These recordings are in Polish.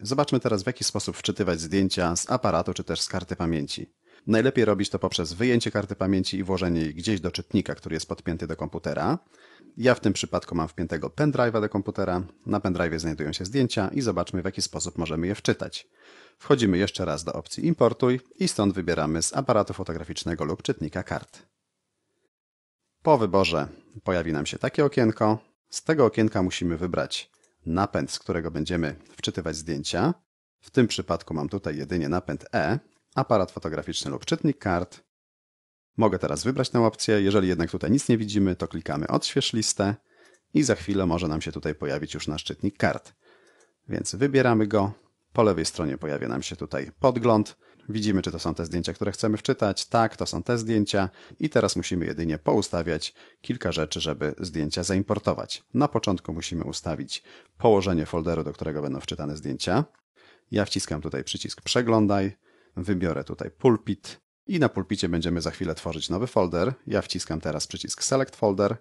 Zobaczmy teraz, w jaki sposób wczytywać zdjęcia z aparatu czy też z karty pamięci. Najlepiej robić to poprzez wyjęcie karty pamięci i włożenie jej gdzieś do czytnika, który jest podpięty do komputera. Ja w tym przypadku mam wpiętego pendrive'a do komputera. Na pendrive'ie znajdują się zdjęcia i zobaczmy, w jaki sposób możemy je wczytać. Wchodzimy jeszcze raz do opcji Importuj i stąd wybieramy z aparatu fotograficznego lub czytnika kart. Po wyborze pojawi nam się takie okienko. Z tego okienka musimy wybrać napęd, z którego będziemy wczytywać zdjęcia. W tym przypadku mam tutaj jedynie napęd E, aparat fotograficzny lub czytnik kart. Mogę teraz wybrać tę opcję. Jeżeli jednak tutaj nic nie widzimy, to klikamy odśwież listę i za chwilę może nam się tutaj pojawić już nasz czytnik kart. Więc wybieramy go. Po lewej stronie pojawia nam się tutaj podgląd. Widzimy, czy to są te zdjęcia, które chcemy wczytać. Tak, to są te zdjęcia. I teraz musimy jedynie poustawiać kilka rzeczy, żeby zdjęcia zaimportować. Na początku musimy ustawić położenie folderu, do którego będą wczytane zdjęcia. Ja wciskam tutaj przycisk przeglądaj, wybiorę tutaj pulpit i na pulpicie będziemy za chwilę tworzyć nowy folder. Ja wciskam teraz przycisk select folder.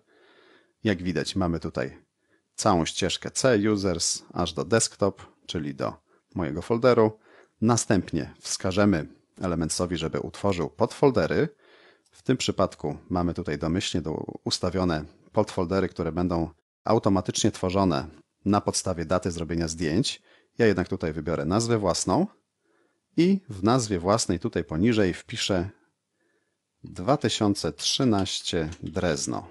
Jak widać mamy tutaj całą ścieżkę C users aż do desktop, czyli do mojego folderu. Następnie wskażemy Elementsowi, żeby utworzył podfoldery. W tym przypadku mamy tutaj domyślnie ustawione podfoldery, które będą automatycznie tworzone na podstawie daty zrobienia zdjęć. Ja jednak tutaj wybiorę nazwę własną i w nazwie własnej tutaj poniżej wpiszę 2013 Drezno,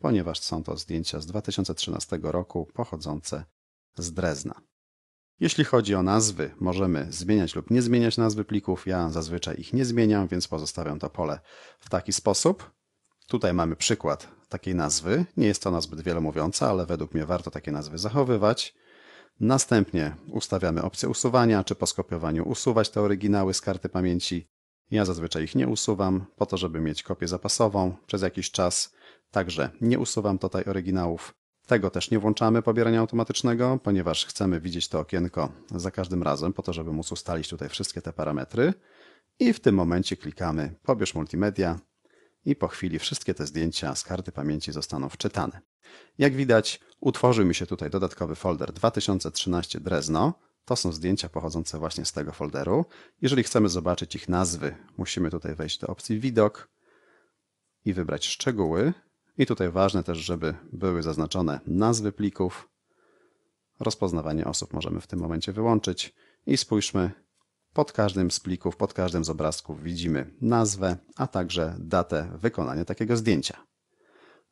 ponieważ są to zdjęcia z 2013 roku pochodzące z Drezna. Jeśli chodzi o nazwy, możemy zmieniać lub nie zmieniać nazwy plików. Ja zazwyczaj ich nie zmieniam, więc pozostawiam to pole w taki sposób. Tutaj mamy przykład takiej nazwy. Nie jest ona zbyt wielomówiąca, ale według mnie warto takie nazwy zachowywać. Następnie ustawiamy opcję usuwania, czy po skopiowaniu usuwać te oryginały z karty pamięci. Ja zazwyczaj ich nie usuwam, po to, żeby mieć kopię zapasową przez jakiś czas. Także nie usuwam tutaj oryginałów. Tego też nie włączamy pobierania automatycznego, ponieważ chcemy widzieć to okienko za każdym razem, po to, żeby móc ustalić tutaj wszystkie te parametry. I w tym momencie klikamy Pobierz multimedia i po chwili wszystkie te zdjęcia z karty pamięci zostaną wczytane. Jak widać, utworzył mi się tutaj dodatkowy folder 2013 Drezno. To są zdjęcia pochodzące właśnie z tego folderu. Jeżeli chcemy zobaczyć ich nazwy, musimy tutaj wejść do opcji Widok i wybrać szczegóły. I tutaj ważne też, żeby były zaznaczone nazwy plików. Rozpoznawanie osób możemy w tym momencie wyłączyć i spójrzmy, pod każdym z plików, pod każdym z obrazków widzimy nazwę, a także datę wykonania takiego zdjęcia.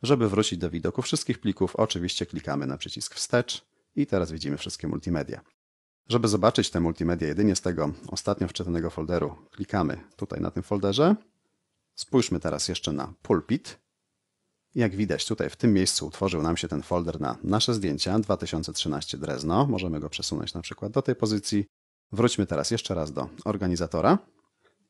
Żeby wrócić do widoku wszystkich plików, oczywiście klikamy na przycisk wstecz i teraz widzimy wszystkie multimedia. Żeby zobaczyć te multimedia jedynie z tego ostatnio wczytanego folderu, klikamy tutaj na tym folderze. Spójrzmy teraz jeszcze na pulpit jak widać tutaj w tym miejscu utworzył nam się ten folder na nasze zdjęcia 2013 Drezno. Możemy go przesunąć na przykład do tej pozycji. Wróćmy teraz jeszcze raz do organizatora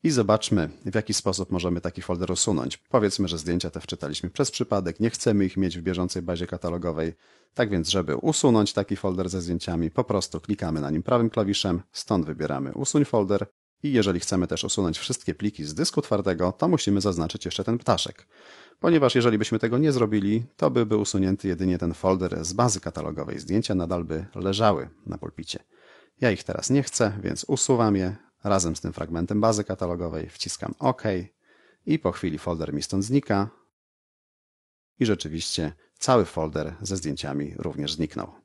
i zobaczmy w jaki sposób możemy taki folder usunąć. Powiedzmy, że zdjęcia te wczytaliśmy przez przypadek, nie chcemy ich mieć w bieżącej bazie katalogowej. Tak więc, żeby usunąć taki folder ze zdjęciami, po prostu klikamy na nim prawym klawiszem, stąd wybieramy usuń folder i jeżeli chcemy też usunąć wszystkie pliki z dysku twardego, to musimy zaznaczyć jeszcze ten ptaszek. Ponieważ jeżeli byśmy tego nie zrobili, to by był usunięty jedynie ten folder z bazy katalogowej. Zdjęcia nadal by leżały na pulpicie. Ja ich teraz nie chcę, więc usuwam je razem z tym fragmentem bazy katalogowej, wciskam OK i po chwili folder mi stąd znika. I rzeczywiście cały folder ze zdjęciami również zniknął.